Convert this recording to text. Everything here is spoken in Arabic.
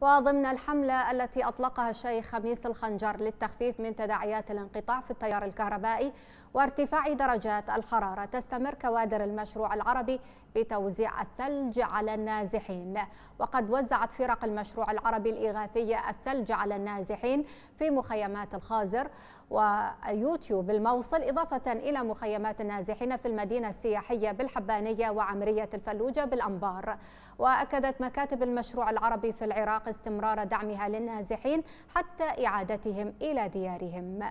وضمن الحملة التي أطلقها الشيخ خميس الخنجر للتخفيف من تداعيات الانقطاع في التيار الكهربائي وارتفاع درجات الحرارة تستمر كوادر المشروع العربي بتوزيع الثلج على النازحين وقد وزعت فرق المشروع العربي الإغاثية الثلج على النازحين في مخيمات الخازر ويوتيوب الموصل إضافة إلى مخيمات النازحين في المدينة السياحية بالحبانية وعمرية الفلوجة بالأنبار وأكدت مكاتب المشروع العربي في العراق استمرار دعمها للنازحين حتى إعادتهم إلى ديارهم